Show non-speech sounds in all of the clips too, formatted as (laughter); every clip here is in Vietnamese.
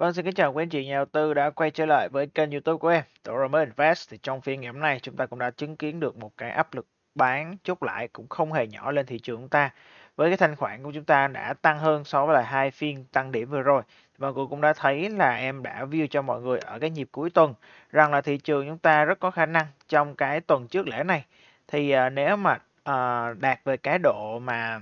Vâng, xin kính chào quý anh chị nhà đầu tư đã quay trở lại với kênh YouTube của em, Toro Invest. Thì trong phiên ngày hôm nay chúng ta cũng đã chứng kiến được một cái áp lực bán chốt lại cũng không hề nhỏ lên thị trường chúng ta. Với cái thanh khoản của chúng ta đã tăng hơn so với lại hai phiên tăng điểm vừa rồi. Và cô cũng đã thấy là em đã view cho mọi người ở cái nhịp cuối tuần rằng là thị trường chúng ta rất có khả năng trong cái tuần trước lễ này thì à, nếu mà à, đạt về cái độ mà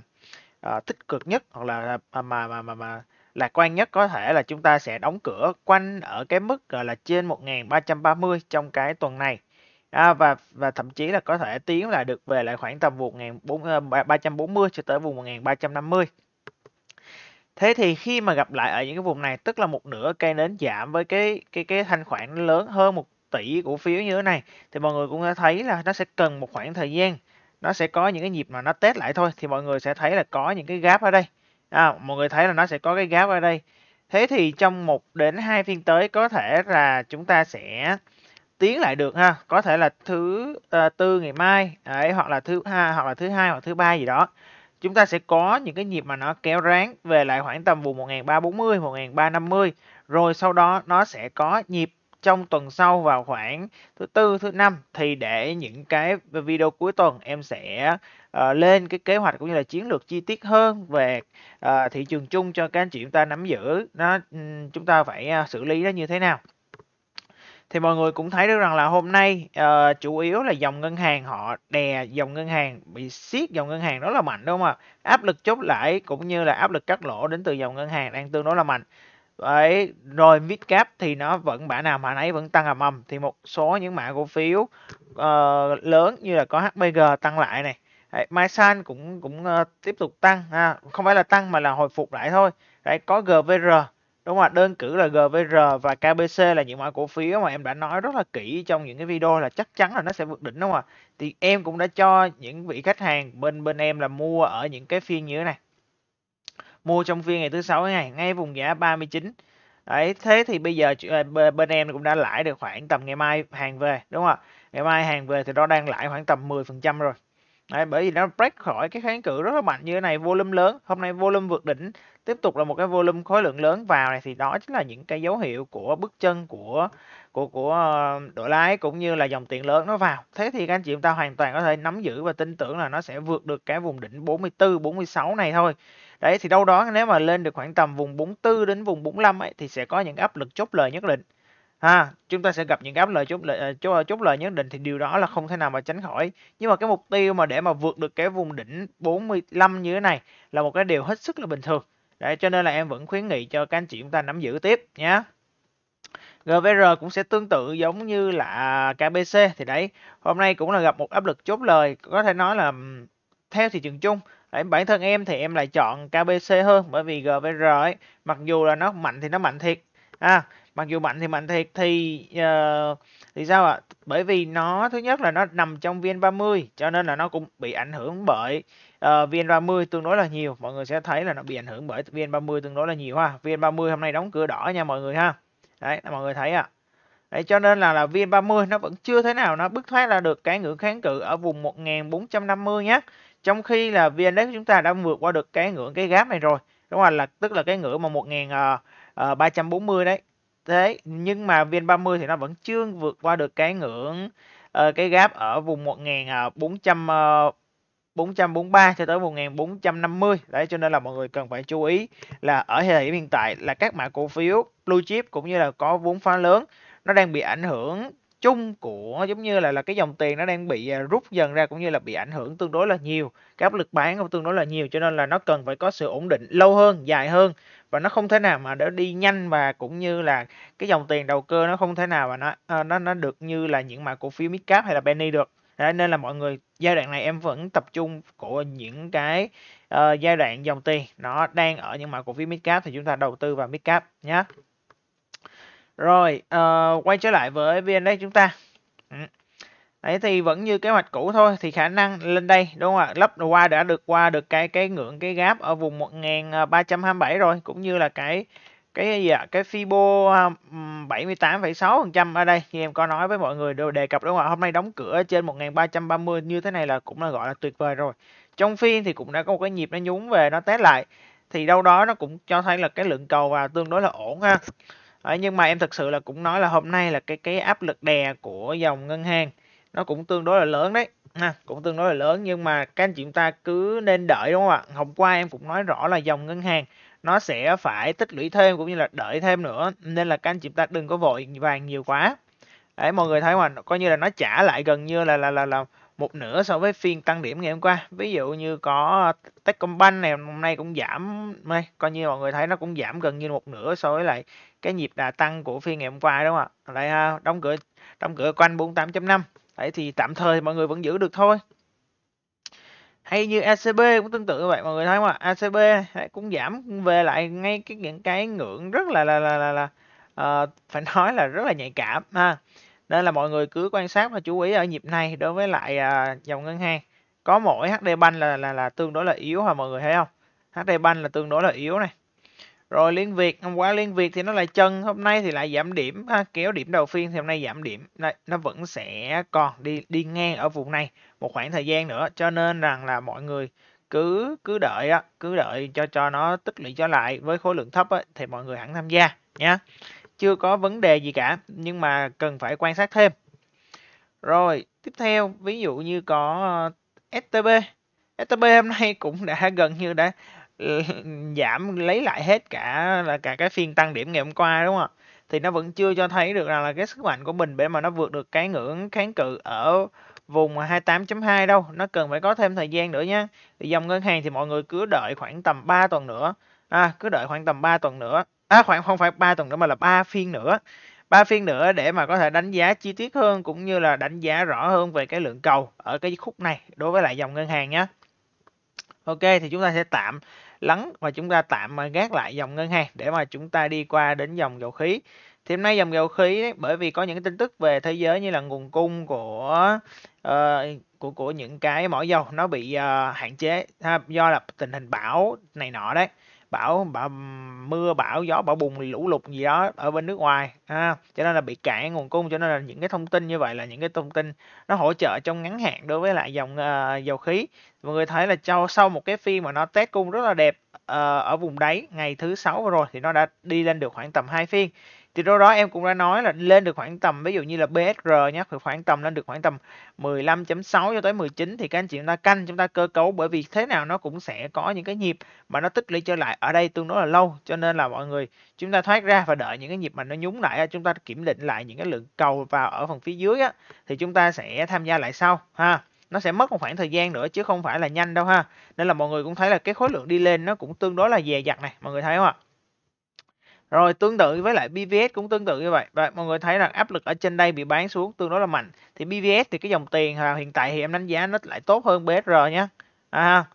à, tích cực nhất hoặc là à, mà mà mà, mà lạc quan nhất có thể là chúng ta sẽ đóng cửa quanh ở cái mức gọi là trên 1330 trong cái tuần này à, và và thậm chí là có thể tiến là được về lại khoảng tầm vùng 1340 ờ, cho tới vùng 1350 thế thì khi mà gặp lại ở những cái vùng này tức là một nửa cây nến giảm với cái cái cái thanh khoản lớn hơn một tỷ cổ phiếu như thế này thì mọi người cũng đã thấy là nó sẽ cần một khoảng thời gian nó sẽ có những cái nhịp mà nó test lại thôi thì mọi người sẽ thấy là có những cái gáp ở đây à, mọi người thấy là nó sẽ có cái gap ở đây thế thì trong một đến hai phiên tới có thể là chúng ta sẽ tiến lại được ha có thể là thứ uh, tư ngày mai ấy hoặc là thứ hai hoặc là thứ hai hoặc thứ ba gì đó chúng ta sẽ có những cái nhịp mà nó kéo ráng về lại khoảng tầm vùng 1340 1350 rồi sau đó nó sẽ có nhịp trong tuần sau vào khoảng thứ tư thứ năm thì để những cái video cuối tuần em sẽ uh, lên cái kế hoạch cũng như là chiến lược chi tiết hơn về uh, thị trường chung cho các anh chị chúng ta nắm giữ nó chúng ta phải uh, xử lý nó như thế nào thì mọi người cũng thấy được rằng là hôm nay uh, chủ yếu là dòng ngân hàng họ đè dòng ngân hàng bị siết dòng ngân hàng rất là mạnh đúng không ạ áp lực chốt lãi cũng như là áp lực cắt lỗ đến từ dòng ngân hàng đang tương đối là mạnh Đấy, rồi midcap thì nó vẫn mã nào mã nấy vẫn tăng ầm ầm thì một số những mã cổ phiếu uh, lớn như là có HBG tăng lại này. Đấy, Masan cũng cũng uh, tiếp tục tăng ha, không phải là tăng mà là hồi phục lại thôi. Đấy có GVR đúng không ạ? Đơn cử là GVR và KBC là những mã cổ phiếu mà em đã nói rất là kỹ trong những cái video là chắc chắn là nó sẽ vượt đỉnh đúng không ạ? Thì em cũng đã cho những vị khách hàng bên bên em là mua ở những cái phiên như thế này mua trong phiên ngày thứ sáu ngày ngay vùng giá 39 đấy thế thì bây giờ à, bên em cũng đã lãi được khoảng tầm ngày mai hàng về đúng không ạ? ngày mai hàng về thì nó đang lãi khoảng tầm 10 phần trăm rồi đấy, bởi vì nó break khỏi cái kháng cự rất là mạnh như thế này volume lớn hôm nay volume vượt đỉnh tiếp tục là một cái volume khối lượng lớn vào này thì đó chính là những cái dấu hiệu của bước chân của của của ờ, đội lái cũng như là dòng tiền lớn nó vào thế thì các anh chị chúng ta hoàn toàn có thể nắm giữ và tin tưởng là nó sẽ vượt được cái vùng đỉnh 44 46 này thôi đấy thì đâu đó nếu mà lên được khoảng tầm vùng 44 đến vùng 45 ấy thì sẽ có những áp lực chốt lời nhất định ha à, chúng ta sẽ gặp những áp lời chốt lời ờ, chốt, ờ, chốt lời nhất định thì điều đó là không thể nào mà tránh khỏi nhưng mà cái mục tiêu mà để mà vượt được cái vùng đỉnh 45 như thế này là một cái điều hết sức là bình thường đấy cho nên là em vẫn khuyến nghị cho các anh chị chúng ta nắm giữ tiếp nhé GVR cũng sẽ tương tự giống như là KBC thì đấy hôm nay cũng là gặp một áp lực chốt lời có thể nói là theo thị trường chung đấy, bản thân em thì em lại chọn KBC hơn bởi vì GVR ấy mặc dù là nó mạnh thì nó mạnh thiệt à mặc dù mạnh thì mạnh thiệt thì uh, thì sao ạ bởi vì nó thứ nhất là nó nằm trong VN30 cho nên là nó cũng bị ảnh hưởng bởi uh, ờ, VN30 tương đối là nhiều mọi người sẽ thấy là nó bị ảnh hưởng bởi VN30 tương đối là nhiều ha VN30 hôm nay đóng cửa đỏ nha mọi người ha đấy mọi người thấy ạ à. Đấy, cho nên là là VN30 nó vẫn chưa thế nào nó bứt thoát ra được cái ngưỡng kháng cự ở vùng 1450 nhé. Trong khi là VN Index chúng ta đã vượt qua được cái ngưỡng cái gáp này rồi. Đúng không? Là tức là cái ngưỡng mà 1340 ờ, ờ, đấy. Thế nhưng mà VN30 thì nó vẫn chưa vượt qua được cái ngưỡng ờ, cái gáp ở vùng 1400 443 cho tới 1450 đấy cho nên là mọi người cần phải chú ý là ở thời điểm hiện tại là các mã cổ phiếu blue chip cũng như là có vốn phá lớn nó đang bị ảnh hưởng chung của giống như là là cái dòng tiền nó đang bị à, rút dần ra cũng như là bị ảnh hưởng tương đối là nhiều cái áp lực bán cũng tương đối là nhiều cho nên là nó cần phải có sự ổn định lâu hơn dài hơn và nó không thể nào mà để đi nhanh và cũng như là cái dòng tiền đầu cơ nó không thể nào mà nó à, nó nó được như là những mã cổ phiếu midcap hay là penny được Đấy, nên là mọi người giai đoạn này em vẫn tập trung của những cái uh, giai đoạn dòng tiền nó đang ở những mã cổ phiếu midcap thì chúng ta đầu tư vào midcap nhé. Rồi uh, quay trở lại với vn đấy chúng ta. Ừ. Đấy thì vẫn như kế hoạch cũ thôi thì khả năng lên đây đúng không ạ? Lấp qua đã được qua được cái cái ngưỡng cái gáp ở vùng 1327 ờ, rồi cũng như là cái cái dạ cái Fibo 78,6% um, ở đây thì em có nói với mọi người đều đề cập đúng không ạ hôm nay đóng cửa trên 1330 như thế này là cũng là gọi là tuyệt vời rồi trong phiên thì cũng đã có một cái nhịp nó nhún về nó test lại thì đâu đó nó cũng cho thấy là cái lượng cầu vào tương đối là ổn ha Đấy, nhưng mà em thực sự là cũng nói là hôm nay là cái cái áp lực đè của dòng ngân hàng nó cũng tương đối là lớn đấy ha, cũng tương đối là lớn nhưng mà các anh chị chúng ta cứ nên đợi đúng không ạ hôm qua em cũng nói rõ là dòng ngân hàng nó sẽ phải tích lũy thêm cũng như là đợi thêm nữa nên là các anh chị ta đừng có vội vàng nhiều quá đấy mọi người thấy mà coi như là nó trả lại gần như là là là, là một nửa so với phiên tăng điểm ngày hôm qua ví dụ như có Techcombank này hôm nay cũng giảm này coi như mọi người thấy nó cũng giảm gần như một nửa so với lại cái nhịp đà tăng của phiên ngày hôm qua đúng không ạ đây à, đóng cửa đóng cửa quanh 48.5 đấy thì tạm thời mọi người vẫn giữ được thôi hay như ACB cũng tương tự như vậy mọi người thấy không ạ ACB cũng giảm về lại ngay cái những cái ngưỡng rất là là là là, là uh, phải nói là rất là nhạy cảm ha nên là mọi người cứ quan sát và chú ý ở nhịp này đối với lại uh, dòng ngân hàng có mỗi HD Bank là là là tương đối là yếu hả mọi người thấy không HD Bank là tương đối là yếu này rồi liên việt hôm qua liên việt thì nó lại chân hôm nay thì lại giảm điểm à, kéo điểm đầu phiên thì hôm nay giảm điểm nó, nó vẫn sẽ còn đi đi ngang ở vùng này một khoảng thời gian nữa cho nên rằng là mọi người cứ cứ đợi á cứ đợi cho cho nó tích lũy trở lại với khối lượng thấp á, thì mọi người hẳn tham gia nhé chưa có vấn đề gì cả nhưng mà cần phải quan sát thêm rồi tiếp theo ví dụ như có ờ, STB STB hôm nay cũng đã (laughs) gần như đã (laughs) giảm lấy lại hết cả là cả cái phiên tăng điểm ngày hôm qua đúng không ạ thì nó vẫn chưa cho thấy được rằng là cái sức mạnh của mình để mà nó vượt được cái ngưỡng kháng cự ở vùng 28.2 đâu nó cần phải có thêm thời gian nữa nhé dòng ngân hàng thì mọi người cứ đợi khoảng tầm 3 tuần nữa à, cứ đợi khoảng tầm 3 tuần nữa à khoảng không phải 3 tuần nữa mà là 3 phiên nữa ba phiên nữa để mà có thể đánh giá chi tiết hơn cũng như là đánh giá rõ hơn về cái lượng cầu ở cái khúc này đối với lại dòng ngân hàng nhé ok thì chúng ta sẽ tạm lắng và chúng ta tạm mà gác lại dòng ngân hàng để mà chúng ta đi qua đến dòng dầu khí thì hôm nay dòng dầu khí đấy, bởi vì có những tin tức về thế giới như là nguồn cung của uh, của của những cái mỏ dầu nó bị uh, hạn chế ha, do là tình hình bão này nọ đấy bão bão mưa bão gió bão bùng lũ lụt gì đó ở bên nước ngoài ha cho nên là bị cản nguồn cung cho nên là những cái thông tin như vậy là những cái thông tin nó hỗ trợ trong ngắn hạn đối với lại dòng uh, dầu khí mọi người thấy là cho sau một cái phiên mà nó test cung rất là đẹp uh, ở vùng đáy ngày thứ sáu rồi thì nó đã đi lên được khoảng tầm hai phiên thì đâu đó em cũng đã nói là lên được khoảng tầm ví dụ như là BSR nhé khoảng tầm lên được khoảng tầm 15.6 cho tới 19 thì các anh chị chúng ta canh chúng ta cơ cấu bởi vì thế nào nó cũng sẽ có những cái nhịp mà nó tích lũy trở lại ở đây tương đối là lâu cho nên là mọi người chúng ta thoát ra và đợi những cái nhịp mà nó nhúng lại chúng ta kiểm định lại những cái lượng cầu vào ở phần phía dưới á, thì chúng ta sẽ tham gia lại sau ha nó sẽ mất một khoảng thời gian nữa chứ không phải là nhanh đâu ha nên là mọi người cũng thấy là cái khối lượng đi lên nó cũng tương đối là dè dặt này mọi người thấy không ạ rồi tương tự với lại BVS cũng tương tự như vậy. Và mọi người thấy là áp lực ở trên đây bị bán xuống tương đối là mạnh. Thì BVS thì cái dòng tiền hiện tại thì em đánh giá nó lại tốt hơn BSR nhé. À,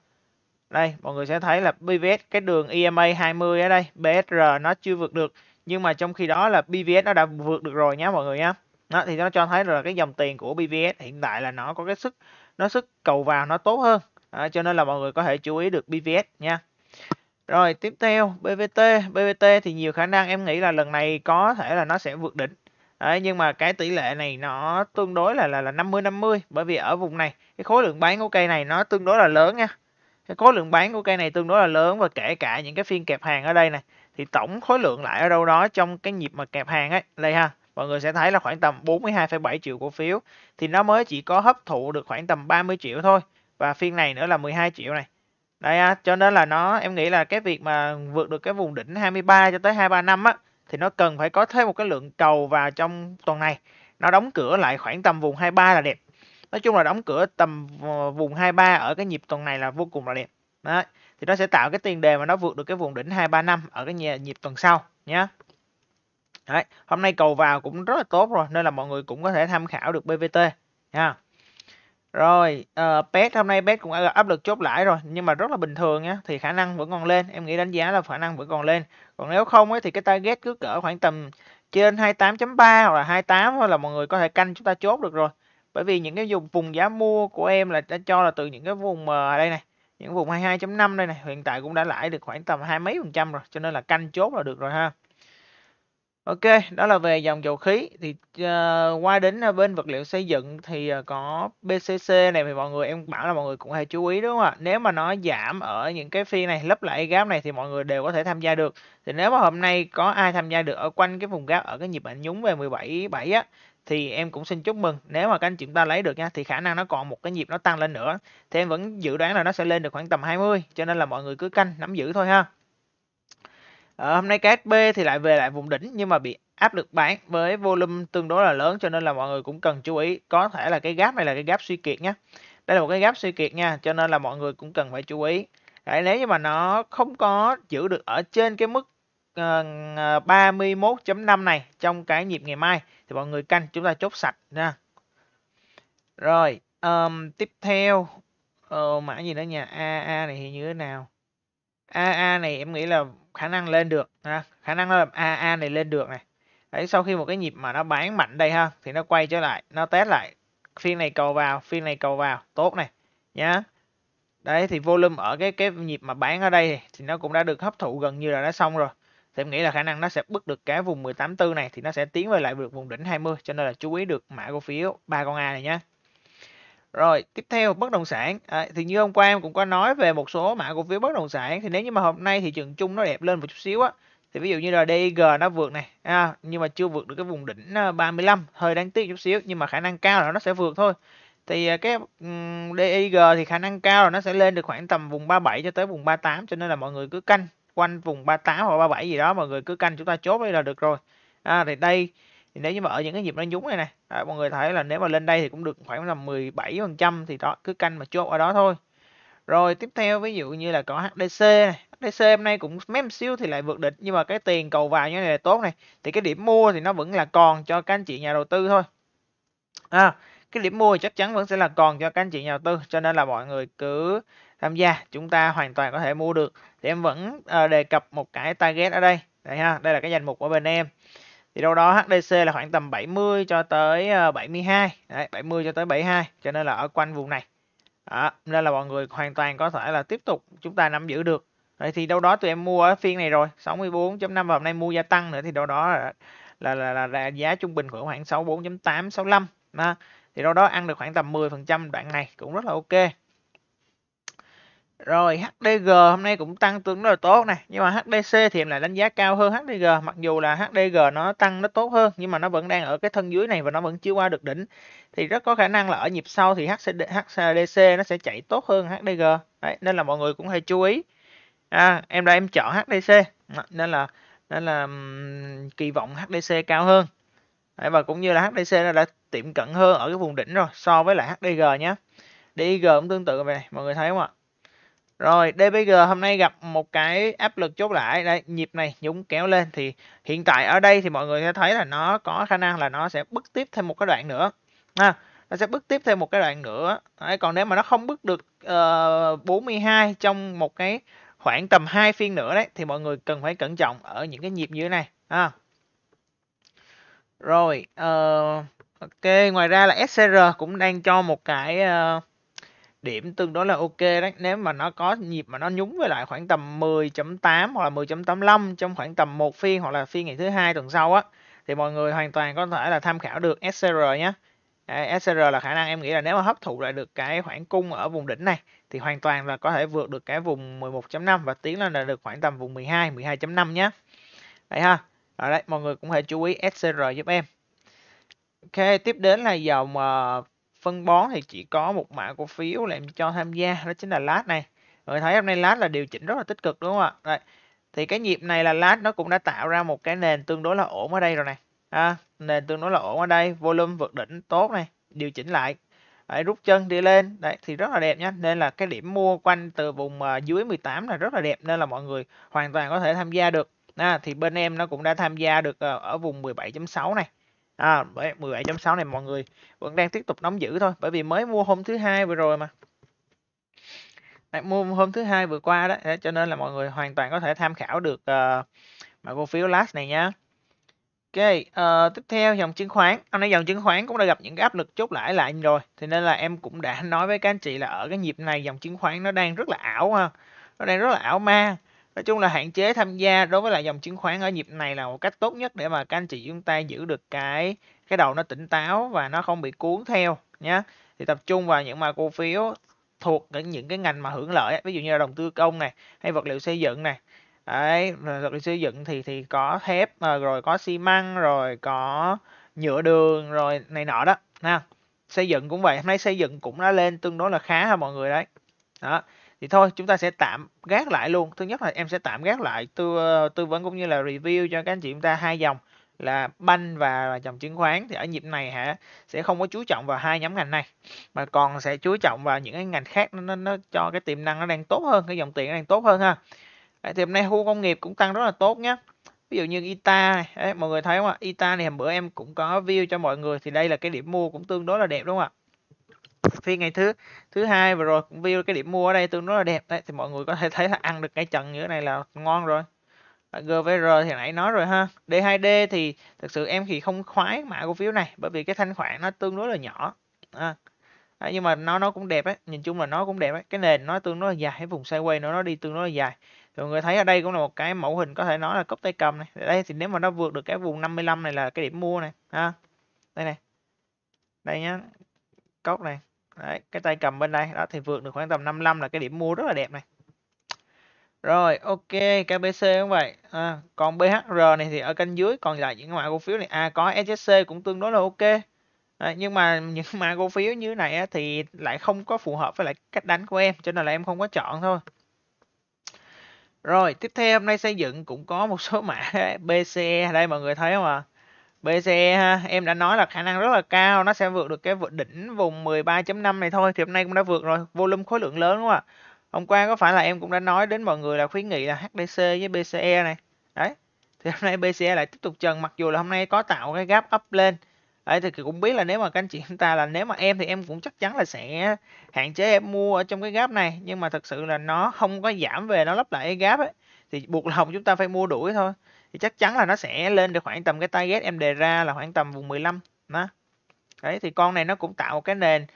đây, mọi người sẽ thấy là BVS cái đường EMA 20 ở đây, BSR nó chưa vượt được. Nhưng mà trong khi đó là BVS nó đã vượt được rồi nhé mọi người nhé. Đó, thì nó cho thấy là cái dòng tiền của BVS hiện tại là nó có cái sức nó sức cầu vào nó tốt hơn. À, cho nên là mọi người có thể chú ý được BVS nha. Rồi tiếp theo BVT, BVT thì nhiều khả năng em nghĩ là lần này có thể là nó sẽ vượt đỉnh. Đấy, nhưng mà cái tỷ lệ này nó tương đối là là là 50 50 bởi vì ở vùng này cái khối lượng bán của cây này nó tương đối là lớn nha. Cái khối lượng bán của cây này tương đối là lớn và kể cả những cái phiên kẹp hàng ở đây này thì tổng khối lượng lại ở đâu đó trong cái nhịp mà kẹp hàng ấy đây ha mọi người sẽ thấy là khoảng tầm 42,7 triệu cổ phiếu thì nó mới chỉ có hấp thụ được khoảng tầm 30 triệu thôi và phiên này nữa là 12 triệu này đây à, cho nên là nó em nghĩ là cái việc mà vượt được cái vùng đỉnh 23 cho tới 23 năm á thì nó cần phải có thêm một cái lượng cầu vào trong tuần này. Nó đóng cửa lại khoảng tầm vùng 23 là đẹp. Nói chung là đóng cửa tầm ờ, vùng 23 ở cái nhịp tuần này là vô cùng là đẹp. Đấy. Thì nó sẽ tạo cái tiền đề mà nó vượt được cái vùng đỉnh 23 năm ở cái nhịp tuần sau nhé. Đấy. Hôm nay cầu vào cũng rất là tốt rồi nên là mọi người cũng có thể tham khảo được BVT nha. Rồi, uh, pet hôm nay pet cũng áp lực chốt lãi rồi nhưng mà rất là bình thường nhá, thì khả năng vẫn còn lên, em nghĩ đánh giá là khả năng vẫn còn lên. Còn nếu không ấy thì cái target cứ cỡ khoảng tầm trên 28.3 hoặc là 28 thôi là mọi người có thể canh chúng ta chốt được rồi. Bởi vì những cái vùng vùng giá mua của em là đã cho là từ những cái vùng ở ờ, đây này, những vùng 22.5 đây này, hiện tại cũng đã lãi được khoảng tầm hai mấy phần trăm rồi, cho nên là canh chốt là được rồi ha. Ok, đó là về dòng dầu khí. Thì uh, qua đến ờ, bên vật liệu xây dựng thì ờ, có BCC này thì mọi người em bảo là mọi người cũng hay chú ý đúng không ạ? Nếu mà nó giảm ở những cái phiên này lấp lại gap này thì mọi người đều có thể tham gia được. Thì nếu mà hôm nay có ai tham gia được ở quanh cái vùng gap ở cái nhịp ảnh nhúng về 177 á thì em cũng xin chúc mừng nếu mà các anh chúng ta lấy được nha thì khả năng nó còn một cái nhịp nó tăng lên nữa thì em vẫn dự đoán là nó sẽ lên được khoảng tầm 20 cho nên là mọi người cứ canh nắm giữ thôi ha À, hôm nay KSB thì lại về lại vùng đỉnh nhưng mà bị áp lực bán với volume tương đối là lớn cho nên là mọi người cũng cần chú ý có thể là cái gap này là cái gap suy kiệt nhé đây là một cái gap suy kiệt nha cho nên là mọi người cũng cần phải chú ý Đấy, nếu như mà nó không có giữ được ở trên cái mức uh, ờ, ờ, 31.5 này trong cái nhịp ngày mai thì mọi người canh chúng ta chốt sạch nha rồi um, tiếp theo uh, mã gì nữa nha AA này thì như thế nào AA này em nghĩ là khả năng lên được ha khả năng nó làm a này lên được này đấy sau khi một cái nhịp mà nó bán mạnh đây ha thì nó quay trở lại nó test lại phiên này cầu vào phiên này cầu vào tốt này nhá đấy thì volume ở cái cái nhịp mà bán ở đây thì nó cũng đã được hấp thụ gần như là đã xong rồi thì em nghĩ là khả năng nó sẽ bứt được cái vùng 18 tư này thì nó sẽ tiến về lại được vùng đỉnh 20 cho nên là chú ý được mã cổ phiếu ba con A này nhé rồi, tiếp theo bất động sản. À, thì như hôm qua em cũng có nói về một số mã cổ phiếu bất động sản thì nếu như mà hôm nay thị trường chung nó đẹp lên một chút xíu á thì ví dụ như là DIG nó vượt này à, nhưng mà chưa vượt được cái vùng đỉnh 35 ờ, hơi đáng tiếc chút xíu nhưng mà khả năng cao là nó sẽ vượt thôi thì ờ, cái um, DIG thì khả năng cao là nó sẽ lên được khoảng tầm vùng 37 cho tới vùng 38 cho nên là mọi người cứ canh quanh vùng 38 hoặc 37 gì đó mọi người cứ canh chúng ta chốt đây là được rồi à, thì đây thì nếu như mà ở những cái nhịp nó nhúng này nè à, mọi người thấy là nếu mà lên đây thì cũng được khoảng là 17 phần trăm thì đó cứ canh mà chốt ở đó thôi rồi tiếp theo ví dụ như là có HDC này HDC hôm nay cũng mém xíu thì lại vượt địch nhưng mà cái tiền cầu vào như này là tốt này thì cái điểm mua thì nó vẫn là còn cho các anh chị nhà đầu tư thôi à, cái điểm mua thì chắc chắn vẫn sẽ là còn cho các anh chị nhà đầu tư cho nên là mọi người cứ tham gia chúng ta hoàn toàn có thể mua được thì em vẫn ờ, đề cập một cái target ở đây đây ha đây là cái danh mục của bên em thì đâu đó HDC là khoảng tầm 70 cho tới 72 ờ, Đấy, 70 cho tới 72 cho nên là ở quanh vùng này đó, nên là mọi người hoàn toàn có thể là tiếp tục chúng ta nắm giữ được Đấy, thì đâu đó tụi em mua ở phiên này rồi 64.5 và hôm nay mua gia tăng nữa thì đâu đó là là, là, là, là giá trung bình khoảng 64.8 65 đó. thì đâu đó ăn được khoảng tầm 10% đoạn này cũng rất là ok rồi HDG hôm nay cũng tăng tương đối là tốt nè, nhưng mà HDC thì em lại đánh giá cao hơn HDG, mặc dù là HDG nó tăng nó tốt hơn nhưng mà nó vẫn đang ở cái thân dưới này và nó vẫn chưa qua được đỉnh. Thì rất có khả năng là ở nhịp sau thì HCD, HDC nó sẽ chạy tốt hơn HDG. Đấy, nên là mọi người cũng hãy chú ý. À, em đây em chọn HDC nên là nên là um, kỳ vọng HDC cao hơn. Đấy, và cũng như là HDC nó đã tiệm cận hơn ở cái vùng đỉnh rồi so với lại HDG nhé. DIG cũng tương tự vậy này, mọi người thấy không ạ? Rồi DBG hôm nay gặp một cái áp lực chốt lại đây nhịp này nhúng kéo lên thì hiện tại ở đây thì mọi người sẽ thấy là nó có khả năng là nó sẽ bứt tiếp thêm một cái đoạn nữa ha nó sẽ bứt tiếp thêm một cái đoạn nữa Đấy, còn nếu mà nó không bứt được uh, ờ, 42 trong một cái khoảng tầm hai phiên nữa đấy thì mọi người cần phải cẩn trọng ở những cái nhịp như thế này ha rồi uh, ok ngoài ra là SCR cũng đang cho một cái uh, điểm tương đối là ok đấy nếu mà nó có nhịp mà nó nhúng với lại khoảng tầm 10.8 hoặc là 10.85 trong khoảng tầm một phiên hoặc là phiên ngày thứ hai tuần sau á thì mọi người hoàn toàn có thể là tham khảo được SCR nhé SCR là khả năng em nghĩ là nếu mà hấp thụ lại được cái khoảng cung ở vùng đỉnh này thì hoàn toàn là có thể vượt được cái vùng 11.5 và tiến lên là được khoảng tầm vùng 12 12.5 nhé đấy ha ở đấy mọi người cũng hãy chú ý SCR giúp em ok tiếp đến là dòng ờ, phân bón thì chỉ có một mã cổ phiếu là em cho tham gia đó chính là lát này mọi người thấy hôm nay lát là điều chỉnh rất là tích cực đúng không ạ Đây, thì cái nhịp này là lát nó cũng đã tạo ra một cái nền tương đối là ổn ở đây rồi này à, nền tương đối là ổn ở đây volume vượt đỉnh tốt này điều chỉnh lại Đấy, rút chân đi lên đấy thì rất là đẹp nhá. nên là cái điểm mua quanh từ vùng à, dưới 18 là rất là đẹp nên là mọi người hoàn toàn có thể tham gia được à, thì bên em nó cũng đã tham gia được ờ, ở vùng 17.6 này À, 17.6 này mọi người vẫn đang tiếp tục nóng dữ thôi bởi vì mới mua hôm thứ hai vừa rồi mà Đấy, mua hôm thứ hai vừa qua đó cho nên là mọi người hoàn toàn có thể tham khảo được uh, ờ, mã cổ phiếu last này nha Ok, uh, tiếp theo dòng chứng khoán. Hôm nay dòng chứng khoán cũng đã gặp những cái áp lực chốt lãi lại rồi. Thì nên là em cũng đã nói với các anh chị là ở cái nhịp này dòng chứng khoán nó đang rất là ảo ha. Nó đang rất là ảo ma nói chung là hạn chế tham gia đối với lại dòng chứng khoán ở nhịp này là một cách tốt nhất để mà các anh chị chúng ta giữ được cái cái đầu nó tỉnh táo và nó không bị cuốn theo nhé thì tập trung vào những mà cổ phiếu thuộc những cái ngành mà hưởng lợi ví dụ như là đầu tư công này hay vật liệu xây dựng này đấy vật liệu xây dựng thì thì có thép ờ, rồi có xi măng rồi có nhựa đường rồi này nọ đó ha xây dựng cũng vậy hôm nay xây dựng cũng đã lên tương đối là khá ha mọi người đấy đó thì thôi chúng ta sẽ tạm gác lại luôn thứ nhất là em sẽ tạm gác lại tư ờ, tư vấn cũng như là review cho các anh chị chúng ta hai dòng là banh và dòng chứng khoán thì ở nhịp này hả sẽ không có chú trọng vào hai nhóm ngành này mà còn sẽ chú trọng vào những cái ngành khác nó, nó, nó cho cái tiềm năng nó đang tốt hơn cái dòng tiền nó đang tốt hơn ha thì hôm nay khu công nghiệp cũng tăng rất là tốt nhé ví dụ như ITA này mọi người thấy không ạ ITA này hôm bữa em cũng có view cho mọi người thì đây là cái điểm mua cũng tương đối là đẹp đúng không ạ phiên ngày thứ thứ hai vừa rồi cũng view cái điểm mua ở đây tương đối là đẹp đấy thì mọi người có thể thấy là ăn được cái trận như thế này là ngon rồi GVR thì nãy nói rồi ha D2D thì thực sự em thì không khoái mã cổ phiếu này bởi vì cái thanh khoản nó tương đối là nhỏ à. À, nhưng mà nó nó cũng đẹp ấy nhìn chung là nó cũng đẹp ấy cái nền nó tương đối là dài cái vùng sideways nó nó đi tương đối là dài thì mọi người thấy ở đây cũng là một cái mẫu hình có thể nói là cốc tay cầm này đây thì nếu mà nó vượt được cái vùng 55 này là cái điểm mua này ha đây này đây nhá cốc này Đấy, cái tay cầm bên đây đó thì vượt được khoảng tầm 55 là cái điểm mua rất là đẹp này. Rồi, ok, KBC cũng vậy. À, còn BHR này thì ở kênh dưới, còn lại những mã cổ phiếu này à có SSC cũng tương đối là ok. À, nhưng mà (laughs) những mã cổ phiếu như này á, thì lại không có phù hợp với lại cách đánh của em, cho nên là em không có chọn thôi. Rồi, tiếp theo hôm nay xây dựng cũng có một số (laughs) mã BCE đây mọi người thấy không ạ? À? BCE ha, em đã nói là khả năng rất là cao nó sẽ vượt được cái vượt đỉnh vùng 13.5 này thôi thì hôm nay cũng đã vượt rồi, volume khối lượng lớn đúng không ạ? Hôm qua có phải là em cũng đã nói đến mọi người là khuyến nghị là HDC với BCE này. Đấy. Thì hôm nay BCE lại tiếp tục trần mặc dù là hôm nay có tạo cái gap up lên. Đấy thì cũng biết là nếu mà các anh chị chúng ta là nếu mà em thì em cũng chắc chắn là sẽ hạn chế em mua ở trong cái gap này nhưng mà thật sự là nó không có giảm về nó lấp lại cái gap ấy thì buộc lòng chúng ta phải mua đuổi thôi thì chắc chắn là nó sẽ lên được khoảng tầm cái target em đề ra là khoảng tầm vùng 15 đó đấy thì con này nó cũng tạo cái nền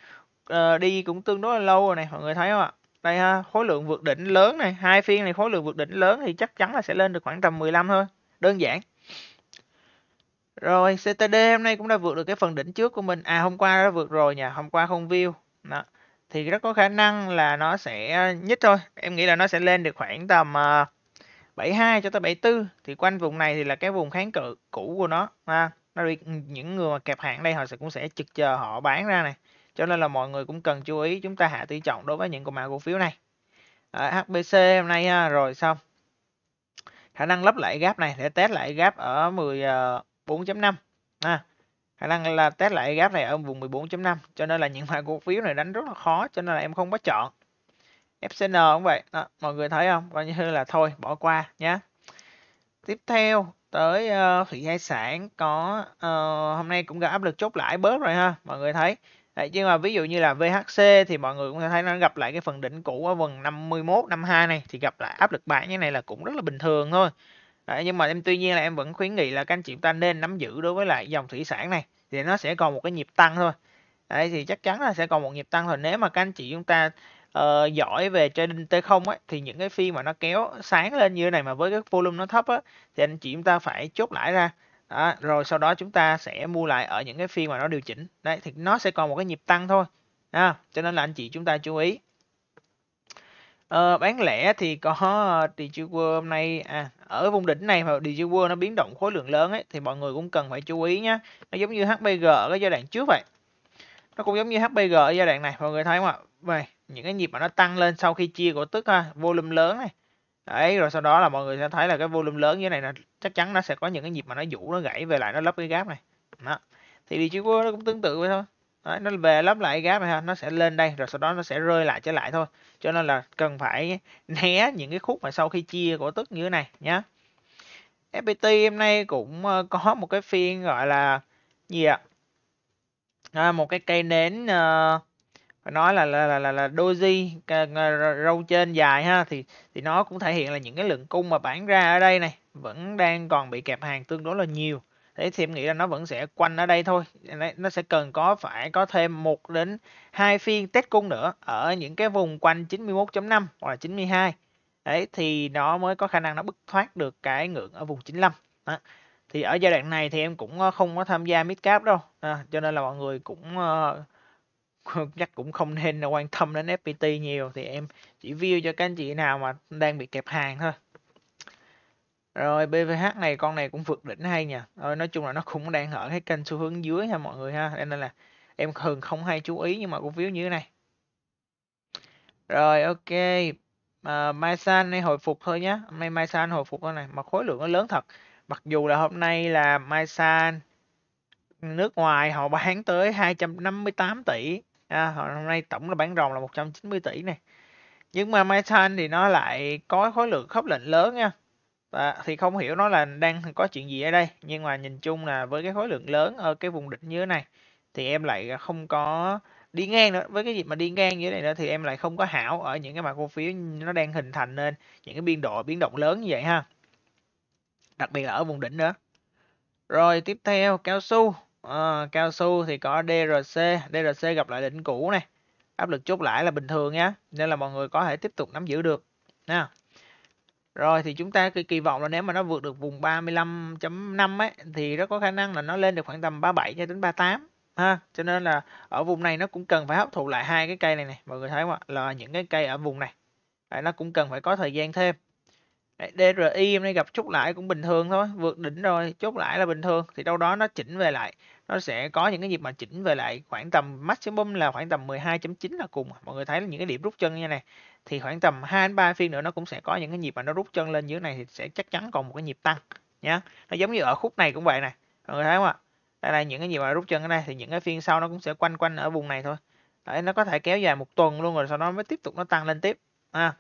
uh, đi cũng tương đối là lâu rồi này mọi người thấy không ạ đây ha khối lượng vượt đỉnh lớn này hai phiên này khối lượng vượt đỉnh lớn thì chắc chắn là sẽ lên được khoảng tầm 15 thôi đơn giản rồi CTD hôm nay cũng đã vượt được cái phần đỉnh trước của mình à hôm qua đã vượt rồi nhỉ hôm qua không view đó thì rất có khả năng là nó sẽ nhích thôi em nghĩ là nó sẽ lên được khoảng tầm uh, 72 cho tới 74 thì quanh vùng này thì là cái vùng kháng cự cũ của nó ha nó bị những người mà kẹp hạng đây họ sẽ cũng sẽ trực chờ họ bán ra này cho nên là mọi người cũng cần chú ý chúng ta hạ tỷ trọng đối với những cổ mã cổ phiếu này ở HBC hôm nay ha, rồi xong khả năng lấp lại gap này để test lại gap ở 14.5 ờ, ha khả năng là test lại gap này ở vùng 14.5 cho nên là những mã cổ phiếu này đánh rất là khó cho nên là em không có chọn fcn cũng vậy đó, mọi người thấy không coi như là thôi bỏ qua nhé tiếp theo tới uh, thủy hải sản có uh, hôm nay cũng gặp áp lực chốt lại bớt rồi ha mọi người thấy Đấy, nhưng mà ví dụ như là VHC thì mọi người cũng thấy nó gặp lại cái phần đỉnh cũ ở vần 51, 52 này thì gặp lại áp lực bán như này là cũng rất là bình thường thôi. Đấy, nhưng mà em tuy nhiên là em vẫn khuyến nghị là các anh chị ta nên nắm giữ đối với lại dòng thủy sản này thì nó sẽ còn một cái nhịp tăng thôi. Đấy thì chắc chắn là sẽ còn một nhịp tăng thôi nếu mà các anh chị chúng ta uh, giỏi về trading T0 ấy, thì những cái phiên mà nó kéo sáng lên như thế này mà với cái volume nó thấp á, thì anh chị chúng ta phải chốt lại ra đó, rồi sau đó chúng ta sẽ mua lại ở những cái phiên mà nó điều chỉnh đấy thì nó sẽ còn một cái nhịp tăng thôi à, cho nên là anh chị chúng ta chú ý Ờ, bán lẻ thì có thì ờ, chưa hôm nay à, ở vùng đỉnh này mà DG World nó biến động khối lượng lớn ấy thì mọi người cũng cần phải chú ý nhé nó giống như HPG ở cái giai đoạn trước vậy nó cũng giống như HPG ở giai đoạn này mọi người thấy không ạ vậy những cái nhịp mà nó tăng lên sau khi chia cổ tức ha volume lớn này đấy rồi sau đó là mọi người sẽ thấy là cái volume lớn như thế này là chắc chắn nó sẽ có những cái nhịp mà nó vũ nó gãy về lại nó lấp cái gap này đó thì đi của nó cũng tương tự vậy thôi đấy, nó về lấp lại gap này ha nó sẽ lên đây rồi sau đó nó sẽ rơi lại trở lại thôi cho nên là cần phải né những cái khúc mà sau khi chia cổ tức như thế này nhá FPT hôm nay cũng ờ, có một cái phiên gọi là gì ạ à, một cái cây nến uh, phải nói là là là, là, là doji râu trên dài ha thì thì nó cũng thể hiện là những cái lượng cung mà bán ra ở đây này vẫn đang còn bị kẹp hàng tương đối là nhiều thế thì em nghĩ là nó vẫn sẽ quanh ở đây thôi nó sẽ cần có phải có thêm một đến hai phiên test cung nữa ở những cái vùng quanh 91.5 hoặc là 92 đấy thì nó mới có khả năng nó bứt thoát được cái ngưỡng ở vùng 95 đó. thì ở giai đoạn này thì em cũng ờ, không có tham gia mid cap đâu à, cho nên là mọi người cũng uh, (laughs) chắc cũng không nên quan tâm đến FPT nhiều thì em chỉ view cho các anh chị nào mà đang bị kẹp hàng thôi rồi BVH này con này cũng vượt đỉnh hay nha rồi ờ, nói chung là nó cũng đang ở cái kênh xu hướng dưới ha mọi người ha nên là em thường không hay chú ý nhưng mà cũng view như thế này rồi ok à, Mai San này hồi phục thôi nhá hôm nay Mai San hồi phục thôi này mà khối lượng nó lớn thật mặc dù là hôm nay là Mai San nước ngoài họ bán tới 258 tỷ à, hôm nay tổng là bán ròng là 190 tỷ này nhưng mà Mytan thì nó lại có khối lượng khớp lệnh lớn nha và thì không hiểu nó là đang có chuyện gì ở đây nhưng mà nhìn chung là với cái khối lượng lớn ở cái vùng đỉnh như thế này thì em lại không có đi ngang nữa với cái gì mà đi ngang như thế này nữa thì em lại không có hảo ở những cái mã cổ phiếu nó đang hình thành nên những cái biên độ biến động lớn như vậy ha đặc biệt là ở vùng đỉnh nữa rồi tiếp theo cao su uh, cao su thì có DRC DRC gặp lại đỉnh cũ này áp lực chốt lại là bình thường nhé nên là mọi người có thể tiếp tục nắm giữ được nha rồi thì chúng ta kỳ vọng là nếu mà nó vượt được vùng 35.5 ấy thì rất có khả năng là nó lên được khoảng tầm 37 cho đến 38 ha cho nên là ở vùng này nó cũng cần phải hấp thụ lại hai cái cây này này mọi người thấy không ạ là những cái cây ở vùng này Đấy, nó cũng cần phải có thời gian thêm Đấy, DRI hôm nay gặp chút lại cũng bình thường thôi vượt đỉnh rồi chốt lại là bình thường thì đâu đó nó chỉnh về lại nó sẽ có những cái nhịp mà chỉnh về lại khoảng tầm maximum là khoảng tầm 12.9 là cùng mọi người thấy là những cái điểm rút chân như này thì khoảng tầm 2 đến 3 phiên nữa nó cũng sẽ có những cái nhịp mà nó rút chân lên dưới này thì sẽ chắc chắn còn một cái nhịp tăng nhá nó giống như ở khúc này cũng vậy này mọi người thấy không ạ đây là những cái nhịp mà rút chân ở đây thì những cái phiên sau nó cũng sẽ quanh quanh ở vùng này thôi Đấy, nó có thể kéo dài một tuần luôn rồi sau đó mới tiếp tục nó tăng lên tiếp ha à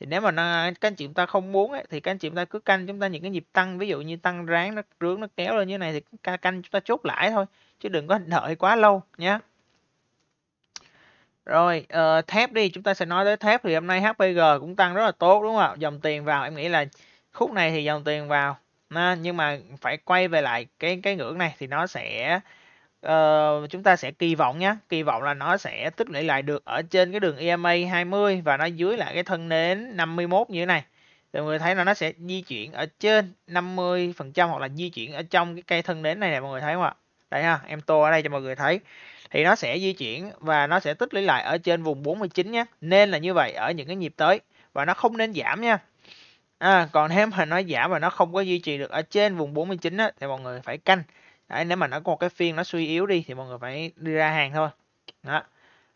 thì nếu mà nó, các anh chị chúng ta không muốn ấy, thì các anh chị chúng ta cứ canh chúng ta những cái nhịp tăng ví dụ như tăng ráng nó rướng nó kéo lên như này thì canh chúng ta chốt lại thôi chứ đừng có đợi quá lâu nhé rồi uh, thép đi chúng ta sẽ nói tới thép thì hôm nay HPG cũng tăng rất là tốt đúng không ạ dòng tiền vào em nghĩ là khúc này thì dòng tiền vào nhưng mà phải quay về lại cái cái ngưỡng này thì nó sẽ uh, chúng ta sẽ kỳ vọng nhé kỳ vọng là nó sẽ tích lũy lại được ở trên cái đường EMA 20 và nó dưới lại cái thân nến 51 như thế này thì mọi người thấy là nó sẽ di chuyển ở trên 50 phần trăm hoặc là di chuyển ở trong cái cây thân nến này nè mọi người thấy không ạ đây ha em tô ở đây cho mọi người thấy thì nó sẽ di chuyển và nó sẽ tích lũy lại ở trên vùng 49 nhé nên là như vậy ở những cái nhịp tới và nó không nên giảm nha à, còn nếu mà nó giảm và nó không có duy trì được ở trên vùng 49 á, thì mọi người phải canh đấy nếu mà nó có một cái phiên nó suy yếu đi thì mọi người phải đi ra hàng thôi đó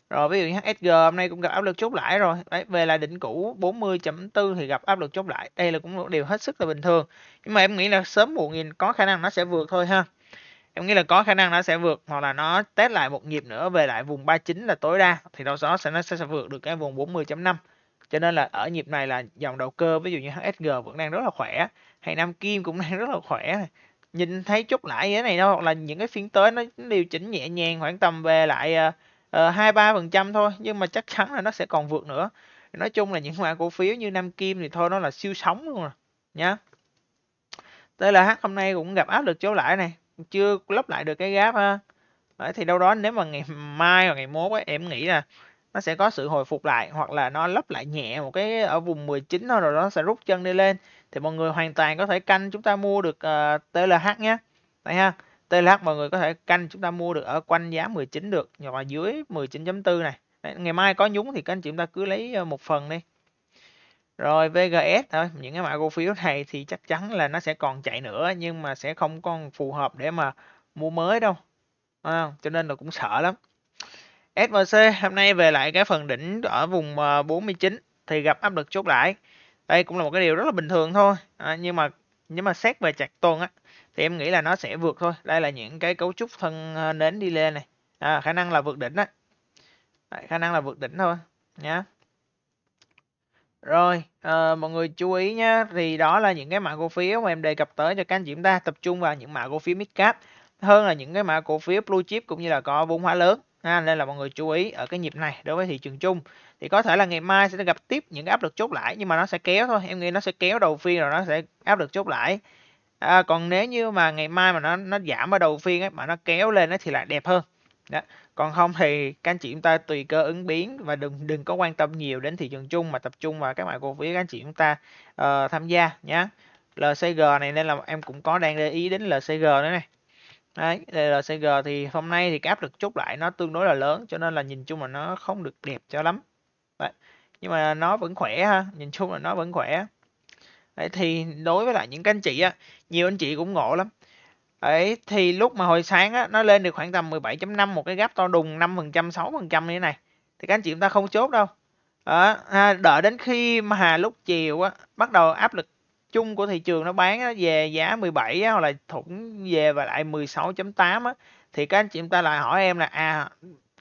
rồi ví dụ như HSG hôm nay cũng gặp áp lực chốt lại rồi đấy về lại đỉnh cũ 40.4 thì gặp áp lực chốt lại đây là cũng một điều hết sức là bình thường nhưng mà em nghĩ là sớm muộn nhìn có khả năng nó sẽ vượt thôi ha em nghĩ là có khả năng nó sẽ vượt hoặc là nó test lại một nhịp nữa về lại vùng 39 là tối đa thì đâu đó sẽ nó sẽ vượt được cái vùng 40.5 cho nên là ở nhịp này là dòng đầu cơ ví dụ như HSG vẫn đang rất là khỏe hay Nam Kim cũng đang rất là khỏe nhìn thấy chút lãi cái này đâu hoặc là những cái phiên tới nó điều chỉnh nhẹ nhàng khoảng tầm về lại ờ, ờ, hai ba phần trăm thôi nhưng mà chắc chắn là nó sẽ còn vượt nữa nói chung là những mã cổ phiếu như Nam Kim thì thôi nó là siêu sóng luôn rồi à, nhá TLH hôm nay cũng gặp áp lực chốt lại này chưa lấp lại được cái gáp ha thì đâu đó nếu mà ngày mai hoặc ngày mốt ấy, em nghĩ là nó sẽ có sự hồi phục lại hoặc là nó lấp lại nhẹ một cái ở vùng 19 thôi rồi nó sẽ rút chân đi lên thì mọi người hoàn toàn có thể canh chúng ta mua được uh, ờ, TLH nhé đấy ha TLH mọi người có thể canh chúng ta mua được ở quanh giá 19 được hoặc là dưới 19.4 này đấy, ngày mai có nhúng thì các anh chị chúng ta cứ lấy ờ, một phần đi rồi VGS thôi những cái mã cổ phiếu này thì chắc chắn là nó sẽ còn chạy nữa nhưng mà sẽ không còn phù hợp để mà mua mới đâu à, cho nên là cũng sợ lắm SMC hôm nay về lại cái phần đỉnh ở vùng 49 ờ, thì gặp áp lực chốt lại. Đây cũng là một cái điều rất là bình thường thôi. À, nhưng mà nhưng mà xét về chặt tuần á thì em nghĩ là nó sẽ vượt thôi. Đây là những cái cấu trúc thân ờ, nến đi lên này. À, khả năng là vượt đỉnh á, Đấy, khả năng là vượt đỉnh thôi nhá. Rồi, à, mọi người chú ý nhé, thì đó là những cái mã cổ phiếu mà em đề cập tới cho các anh chị chúng ta tập trung vào những mã cổ phiếu midcap hơn là những cái mã cổ phiếu blue chip cũng như là có vốn hóa lớn. À, nên là mọi người chú ý ở cái nhịp này đối với thị trường chung thì có thể là ngày mai sẽ gặp tiếp những cái áp lực chốt lại nhưng mà nó sẽ kéo thôi em nghĩ nó sẽ kéo đầu phiên rồi nó sẽ áp lực chốt lại à, còn nếu như mà ngày mai mà nó nó giảm ở đầu phiên ấy, mà nó kéo lên ấy, thì lại đẹp hơn đó. còn không thì các anh chị chúng ta tùy cơ ứng biến và đừng đừng có quan tâm nhiều đến thị trường chung mà tập trung vào các mã cổ phiếu các anh chị chúng ta uh, tham gia nhé LCG này nên là em cũng có đang để ý đến LCG nữa này Đấy, DLCG thì hôm nay thì cái áp lực chốt lại nó tương đối là lớn cho nên là nhìn chung là nó không được đẹp cho lắm. Đấy. Nhưng mà nó vẫn khỏe ha, nhìn chung là nó vẫn khỏe. Đấy, thì đối với lại những cái anh chị á, nhiều anh chị cũng ngộ lắm. Đấy, thì lúc mà hồi sáng á, nó lên được khoảng tầm 17.5 một cái gap to đùng 5%, 6% như thế này. Thì các anh chị chúng ta không chốt đâu. Đó, đợi đến khi mà lúc chiều á, bắt đầu áp lực chung của thị trường nó bán về giá 17 á, hoặc là thủng về và lại 16.8 á, thì các anh chị chúng ta lại hỏi em là à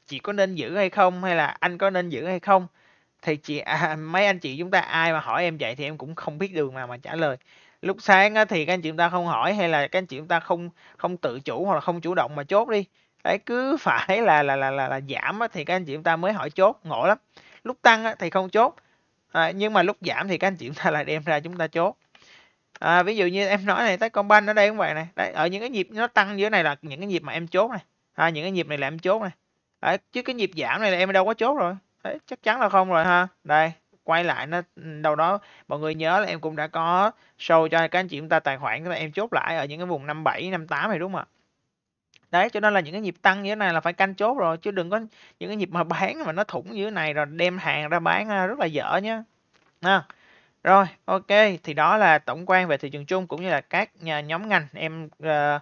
chị có nên giữ hay không hay là anh có nên giữ hay không thì chị à, (laughs) mấy anh chị chúng ta ai mà hỏi em vậy thì em cũng không biết đường nào mà trả lời lúc sáng á, thì các anh chị chúng ta không hỏi hay là các anh chị chúng ta không không tự chủ hoặc là không chủ động mà chốt đi đấy cứ (laughs) phải là là là là, là giảm á, thì các anh chị chúng ta mới hỏi chốt ngộ lắm lúc tăng á, thì không chốt à, nhưng mà lúc giảm thì các anh chị chúng ta lại đem ra chúng ta chốt à, ví dụ như em nói này tới con Techcombank ở đây cũng vậy này đấy, ở những cái nhịp nó tăng dưới này là những cái nhịp mà em chốt này à, những cái nhịp này là em chốt này đấy, chứ cái nhịp giảm này là em đâu có chốt rồi đấy, chắc chắn là không rồi ha đây quay lại nó đâu đó mọi người nhớ là em cũng đã có show cho các anh chị chúng ta tài khoản là em chốt lại ở những cái vùng 57 58 này đúng không ạ đấy cho nên là những cái nhịp tăng như thế này là phải canh chốt rồi chứ đừng có những cái nhịp mà bán mà nó thủng như thế này rồi đem hàng ra bán à, rất là dở nhá à, rồi, OK, thì đó là tổng quan về thị trường chung cũng như là các à, nhóm ngành em uh, uh,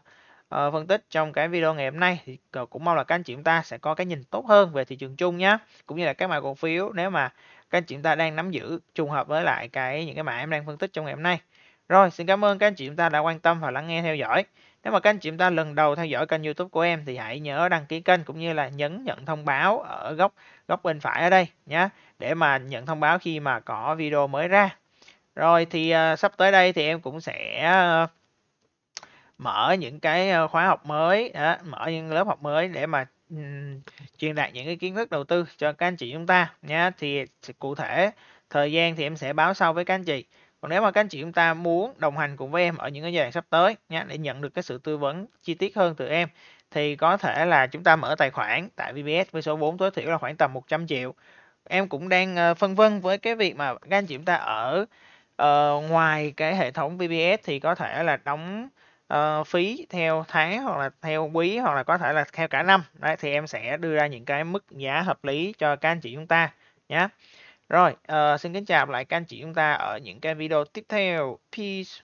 phân tích trong cái video ngày hôm nay thì cũng mong là các anh chị chúng ta sẽ có cái nhìn tốt hơn về thị trường chung nhé cũng như là các mã cổ phiếu nếu mà các anh chị chúng ta đang nắm giữ trùng hợp với lại cái những cái mã em đang phân tích trong ngày hôm nay rồi xin cảm ơn các anh chị chúng ta đã quan tâm và lắng nghe theo dõi nếu mà các anh chị chúng ta lần đầu theo dõi kênh youtube của em thì hãy nhớ đăng ký kênh cũng như là nhấn nhận thông báo ở góc góc bên phải ở đây nhé để mà nhận thông báo khi mà có video mới ra rồi thì uh, sắp tới đây thì em cũng sẽ uh, mở những cái à, khóa học mới đó, mở những lớp học mới để mà um, truyền đạt những cái kiến thức đầu tư cho các anh chị chúng ta nhé thì cụ thể thời gian thì em sẽ báo sau với các anh chị còn nếu mà các anh chị chúng ta muốn đồng hành cùng với em ở những cái giai đoạn sắp tới nhé để nhận được cái sự tư vấn chi tiết hơn từ em thì có thể là chúng ta mở tài khoản tại VBS với số vốn tối thiểu là khoảng tầm 100 triệu em cũng đang ờ, phân vân với cái việc mà các anh chị chúng ta ở Ờ, ngoài cái hệ thống VPS thì có thể là đóng, ờ, phí theo tháng hoặc là theo quý, hoặc là có thể là theo cả năm. Đấy, thì em sẽ đưa ra những cái mức giá hợp lý cho các anh chị chúng ta nhé Rồi, ờ, xin kính chào lại các anh chị chúng ta ở những cái video tiếp theo. Peace.